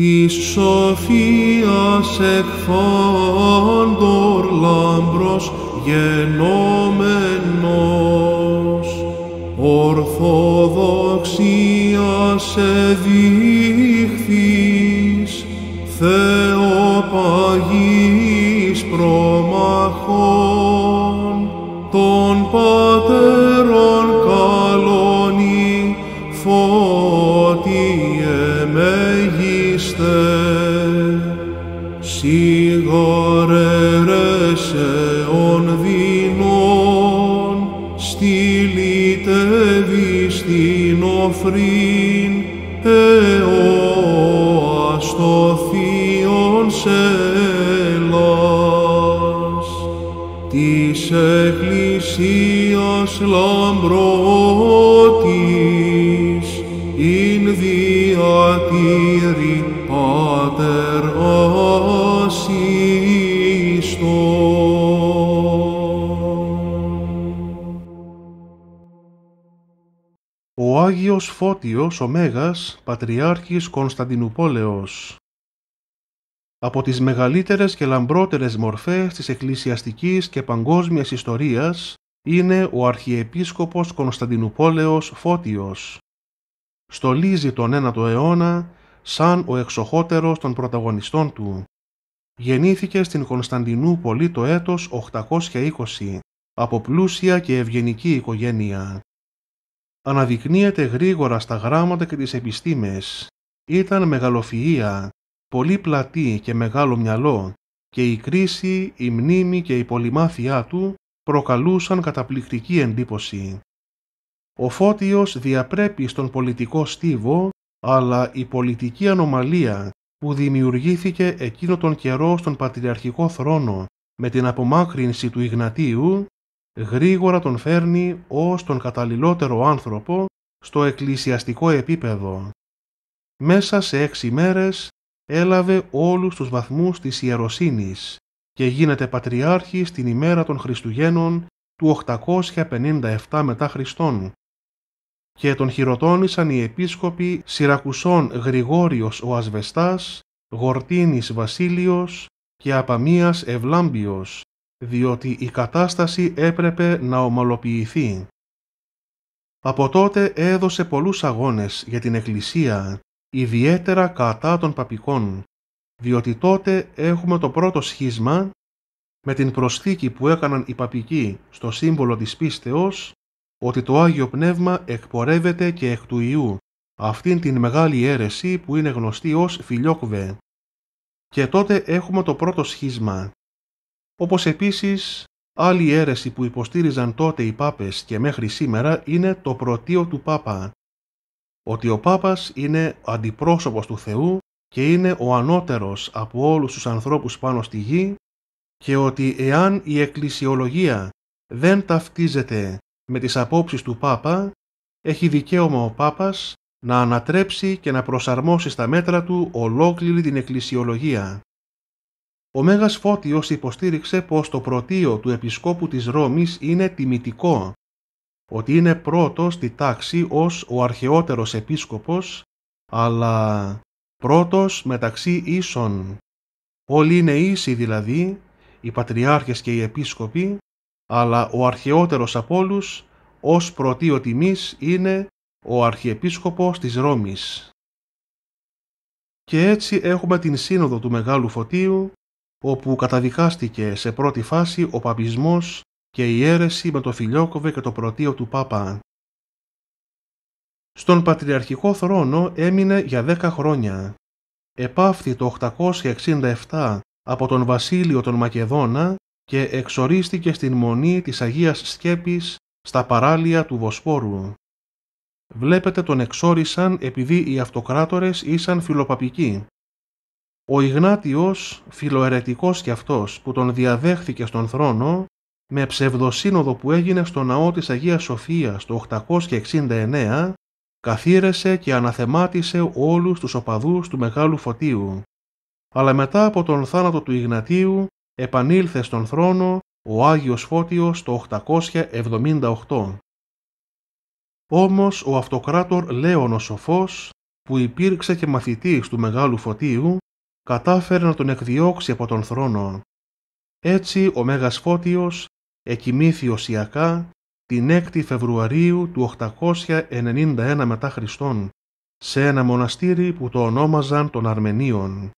Της σοφίας εκφάντορ λάμπρος γενόμενος, ορθοδοξίας σε δείχθης, Θεοπαγής προμαχών, των πατέρων καλώνει φώτιε μεγή. Χριστέ, σίγορε ρεσεών δεινών, στυλιτεύει στην οφρήν, αιώας το θείον σέλας, της Εκκλησίας λαμπρός, Ο Άγιος Φώτιος ο Μέγας, Πατριάρχης Κωνσταντινούπολεως, Από τις μεγαλύτερες και λαμπρότερες μορφές της εκκλησιαστικής και παγκόσμιας ιστορίας είναι ο Αρχιεπίσκοπος Κωνσταντινούπολεως Φώτιος. Στολίζει τον 9ο αιώνα σαν ο εξοχότερος των πρωταγωνιστών του. Γεννήθηκε στην Κωνσταντινούπολη το έτος 820 από πλούσια και ευγενική οικογένεια. Αναδεικνύεται γρήγορα στα γράμματα και τις επιστήμες. Ήταν μεγαλοφυΐα, πολύ πλατή και μεγάλο μυαλό και η κρίση, η μνήμη και η πολυμάθειά του προκαλούσαν καταπληκτική εντύπωση. Ο Φώτιος διαπρέπει στον πολιτικό στίβο αλλά η πολιτική ανομαλία που δημιουργήθηκε εκείνο τον καιρό στον Πατριαρχικό θρόνο με την απομάκρυνση του Ιγνατίου, γρήγορα τον φέρνει ως τον καταλληλότερο άνθρωπο στο εκκλησιαστικό επίπεδο. Μέσα σε έξι μέρες έλαβε όλους τους βαθμούς της ιεροσύνης και γίνεται πατριάρχη στην ημέρα των Χριστουγέννων του 857 μετά Χριστόν, και τον χειροτώνησαν οι επίσκοποι Σιρακουσών Γρηγόριος ο Ασβεστάς, Γορτίνης Βασίλειος και Απαμίας Ευλάμπιος, διότι η κατάσταση έπρεπε να ομαλοποιηθεί. Από τότε έδωσε πολλούς αγώνες για την Εκκλησία, ιδιαίτερα κατά των παπικών, διότι τότε έχουμε το πρώτο σχίσμα με την προσθήκη που έκαναν οι παπικοί στο σύμβολο της πίστεως ότι το Άγιο Πνεύμα εκπορεύεται και εκ του Ιού, αυτήν την μεγάλη αίρεση που είναι γνωστή ως φιλιόκβε. Και τότε έχουμε το πρώτο σχίσμα. Όπως επίσης, άλλη αίρεση που υποστήριζαν τότε οι πάπες και μέχρι σήμερα είναι το πρωτείο του Πάπα. Ότι ο Πάπας είναι αντιπρόσωπος του Θεού και είναι ο ανώτερος από όλους τους ανθρώπους πάνω στη γη και ότι εάν η εκκλησιολογία δεν ταυτίζεται με τις απόψεις του Πάπα, έχει δικαίωμα ο Πάπας να ανατρέψει και να προσαρμόσει στα μέτρα του ολόκληρη την εκκλησιολογία. Ο Μέγας Φώτιος υποστήριξε πως το πρωτείο του Επισκόπου της Ρώμης είναι τιμητικό, ότι είναι πρώτος στη τάξη ως ο αρχαιότερος επίσκοπος, αλλά πρώτος μεταξύ ίσων. Όλοι είναι ίσοι δηλαδή, οι πατριάρχες και οι επίσκοποι, αλλά ο αρχαιότερος από όλους ως πρωτείο τιμής είναι ο Αρχιεπίσκοπος της Ρώμης. Και έτσι έχουμε την σύνοδο του Μεγάλου Φωτίου, όπου καταδικάστηκε σε πρώτη φάση ο παπισμός και η αίρεση με το Φιλιόκοβε και το πρωτίο του Πάπα. Στον Πατριαρχικό θρόνο έμεινε για δέκα χρόνια. Επάφθη το 867 από τον Βασίλειο των Μακεδόνα και εξορίστηκε στην μονή της Αγίας Σκέπης στα παράλια του Βοσπόρου. Βλέπετε τον εξόρισαν επειδή οι αυτοκράτορες ήσαν φιλοπαπικοί. Ο Ιγνάτιος, φιλοαιρετικός κι αυτός που τον διαδέχθηκε στον θρόνο, με ψευδοσύνοδο που έγινε στο ναό της Αγίας Σοφίας το 869, καθήρεσε και αναθεμάτισε όλους τους οπαδούς του Μεγάλου Φωτίου. Αλλά μετά από τον θάνατο του Ιγνατίου επανήλθε στον θρόνο ο Άγιος Φώτιος το 878. Όμως ο αυτοκράτορ Λέωνος Σοφός, που υπήρξε και μαθητής του Μεγάλου Φωτίου, κατάφερε να τον εκδιώξει από τον θρόνο. Έτσι ο Μέγας Φώτιος εκοιμήθη οσιακά την 6η Φεβρουαρίου του 891 μετά Χριστόν, σε ένα μοναστήρι που το ονόμαζαν των Αρμενίων.